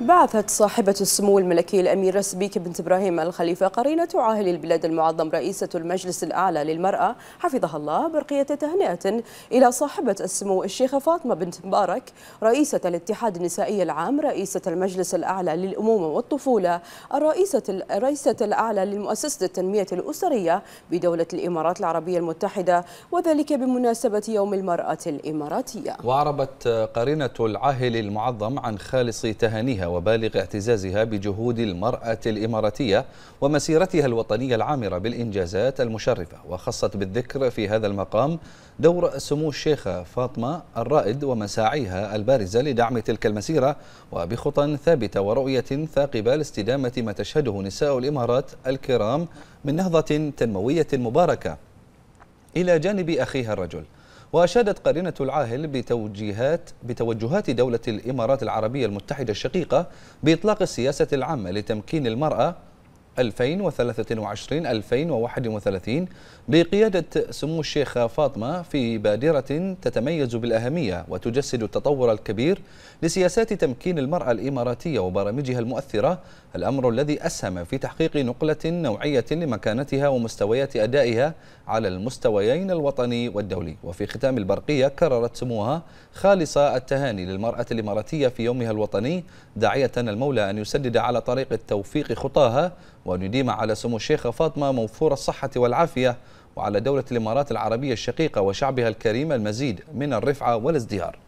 بعثت صاحبة السمو الملكي الأميرة سبيك بنت إبراهيم الخليفة قرينة عاهل البلاد المعظم رئيسة المجلس الأعلى للمرأة حفظها الله برقية تهنئة إلى صاحبة السمو الشيخة فاطمة بنت مبارك رئيسة الاتحاد النسائي العام رئيسة المجلس الأعلى للأمومة والطفولة الرئيسة الرئيسة الأعلى لمؤسسة التنمية الأسرية بدولة الإمارات العربية المتحدة وذلك بمناسبة يوم المرأة الإماراتية وعربت قرينة العاهل المعظم عن خالص تهانيها وبالغ اعتزازها بجهود المرأة الإماراتية ومسيرتها الوطنية العامرة بالإنجازات المشرفة وخصت بالذكر في هذا المقام دور سمو الشيخة فاطمة الرائد ومساعيها البارزة لدعم تلك المسيرة وبخطى ثابتة ورؤية ثاقبة لاستدامة ما تشهده نساء الإمارات الكرام من نهضة تنموية مباركة إلى جانب أخيها الرجل وأشادت قرينة العاهل بتوجيهات بتوجهات دولة الإمارات العربية المتحدة الشقيقة بإطلاق السياسة العامة لتمكين المرأة 2023-2031 بقيادة سمو الشيخة فاطمة في بادرة تتميز بالأهمية وتجسد التطور الكبير لسياسات تمكين المرأة الإماراتية وبرامجها المؤثرة الأمر الذي أسهم في تحقيق نقلة نوعية لمكانتها ومستويات أدائها على المستويين الوطني والدولي وفي ختام البرقية كررت سموها خالصة التهاني للمرأة الإماراتية في يومها الوطني داعية المولى أن يسدد على طريق التوفيق خطاها وأن يديم على سمو الشيخة فاطمة موفور الصحة والعافية وعلى دولة الإمارات العربية الشقيقة وشعبها الكريم المزيد من الرفعة والازدهار